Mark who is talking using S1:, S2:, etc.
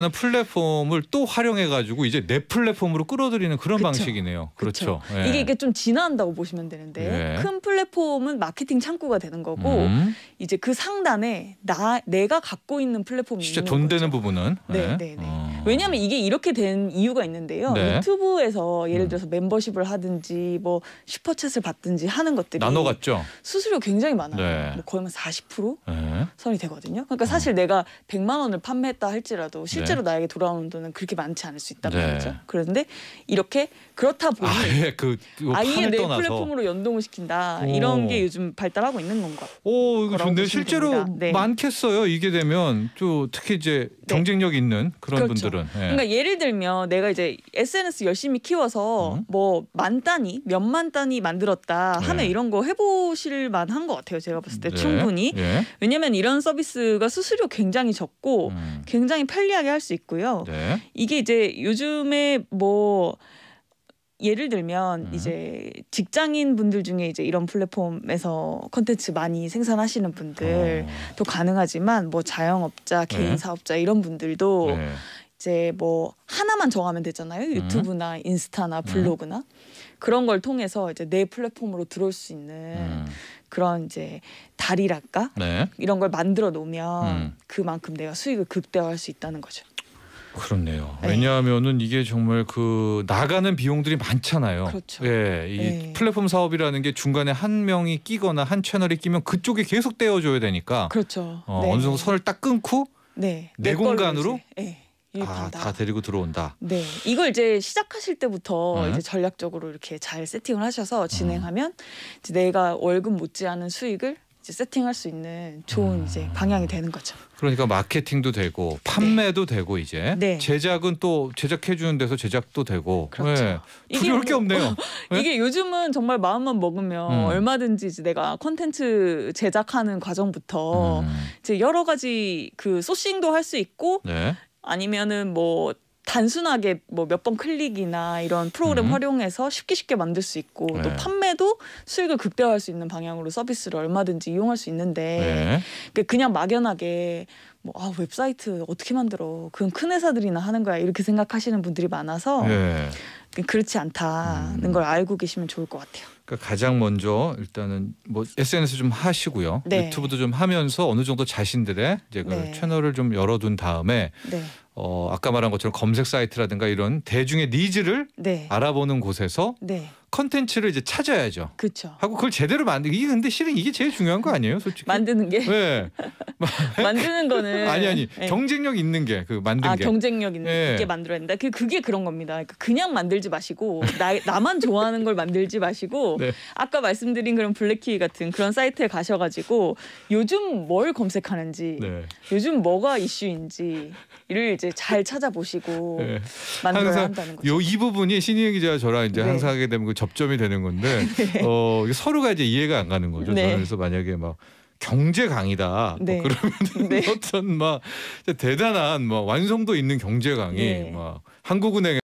S1: 하는 플랫폼을 또 활용해가지고 이제 내 플랫폼으로 끌어들이는 그런 그쵸. 방식이네요. 그렇죠. 예. 이게 이게
S2: 좀 진화한다고 보시면 되는데 예. 큰 플랫폼은 마케팅 창구가 되는 거고 음. 이제 그 상단에 나 내가 갖고 있는 플랫폼이 진짜 돈 거죠.
S1: 되는 부분은 네, 네, 네.
S2: 네. 어. 왜냐하면 이게 이렇게 된 이유가 있는데요. 네. 유튜브에서 예를 음. 들어서 멤버십을 하든지 뭐 슈퍼챗을 받든지 하는 것들이 나눠갔죠. 수수료 굉장히 많아요. 네. 뭐 거의 한40% 뭐 네. 선이 되거든요. 그러니까 사실 어. 내가 100만 원을 판매했다 할지라도 네. 실제로 나에게 돌아오는 돈은 그렇게 많지 않을 수 있다는 네. 거죠. 그런데 이렇게 그렇다 보니 아,
S1: 예. 그, 아예, 그, 아예 내 떠나서. 플랫폼으로
S2: 연동을 시킨다 오. 이런 게 요즘 발달하고 있는 건가? 오
S1: 이거 좋네. 실제로 네. 많겠어요. 이게 되면 또 특히 이제 네. 경쟁력 있는 그런 그렇죠. 분들은. 분들은. 예. 그러니까
S2: 예를 들면 내가 이제 SNS 열심히 키워서 음? 뭐만 단위, 몇 만 단위 만들었다 하면 예. 이런 거 해보실 만한 것 같아요. 제가 봤을 때 네. 예. 충분히. 왜냐면 이런 서비스가 수수료 굉장히 적고 음. 굉장히 편리하게 할 수 있고요. 네. 이게 이제 요즘에 뭐 예를 들면 음. 이제 직장인 분들 중에 이제 이런 플랫폼에서 컨텐츠 많이 생산하시는 분들도 어. 가능하지만 뭐 자영업자, 개인 네. 사업자 이런 분들도 네. 이제 뭐 하나만 정하면 되잖아요. 음. 유튜브나 음. 인스타나 블로그나 음. 그런 걸 통해서 이제 내 플랫폼으로 들어올 수 있는 음. 그런 이제 다리랄까 네. 이런 걸 만들어 놓으면 음. 그만큼 내가 수익을 극대화할 수 있다는 거죠.
S1: 그렇네요. 네. 왜냐하면은 이게 정말 그 나가는 비용들이 많잖아요. 그렇죠. 예, 이 네. 플랫폼 사업이라는 게 중간에 한 명이 끼거나 한 채널이 끼면 그쪽에 계속 떼어줘야 되니까. 그렇죠. 어, 네. 어느 정도 선을 딱 끊고 네. 내, 공간으로. 예. 아, 다, 다 데리고 들어온다.
S2: 네, 이걸 이제 시작하실 때부터 네. 이제 전략적으로 이렇게 잘 세팅을 하셔서 음. 진행하면 이제 내가 월급 못지않은 수익을 이제 세팅할 수 있는 좋은 음. 이제 방향이 되는 거죠.
S1: 그러니까 마케팅도 되고 네. 판매도 되고 이제 네. 제작은 또 제작해 주는 데서 제작도 되고 그렇죠.
S2: 네. 두려울 게 뭐 없네요. 네? 이게 요즘은 정말 마음만 먹으면 음. 얼마든지 이제 내가 콘텐츠 제작하는 과정부터 음. 이제 여러 가지 그 소싱도 할 수 있고 네. 아니면은 뭐 단순하게 뭐 몇 번 클릭이나 이런 프로그램 음. 활용해서 쉽게 쉽게 만들 수 있고 네. 또 판매도 수익을 극대화할 수 있는 방향으로 서비스를 얼마든지 이용할 수 있는데 네. 그 그냥 막연하게 뭐 아, 웹사이트 어떻게 만들어 그건 큰 회사들이나 하는 거야 이렇게 생각하시는 분들이 많아서 네. 그렇지 않다는 음. 걸 알고 계시면 좋을 것 같아요.
S1: 그러니까 가장 먼저 일단은 뭐 SNS 좀 하시고요. 네. 유튜브도 좀 하면서 어느 정도 자신들의 이제 그 네. 채널을 좀 열어둔 다음에 네. 어, 아까 말한 것처럼 검색 사이트라든가 이런 대중의 니즈를 네. 알아보는 곳에서 네. 컨텐츠를 이제 찾아야죠. 그렇죠. 하고 그걸 제대로 만들 이게 근데 실은 이게 제일 중요한 거 아니에요, 솔직히? 만드는 게. 네.
S2: 만드는 거는 아니 아니 네.
S1: 경쟁력 있는 게 그 만든 아, 게 경쟁력 있는 네. 게 만들어야
S2: 된다. 그 그게 그런 겁니다. 그러니까 그냥 만들지 마시고 나 나만 좋아하는 걸 만들지 마시고 네. 아까 말씀드린 그런 블랙키 같은 그런 사이트에 가셔가지고 요즘 뭘 검색하는지 네. 요즘 뭐가 이슈인지를 이제 잘 찾아보시고 네. 만들어야 한다는
S1: 거죠. 요이 부분이 신희영 기자와 저랑 이제 네. 항상 하게 되면 그 접점이 되는 건데 어 서로가 이제 이해가 안 가는 거죠. 저는 그래서 만약에 막 경제 강이다. 뭐 네. 뭐 그러면 네. 어떤 막 대단한 뭐 완성도 있는 경제 강이 막 네. 뭐 한국은행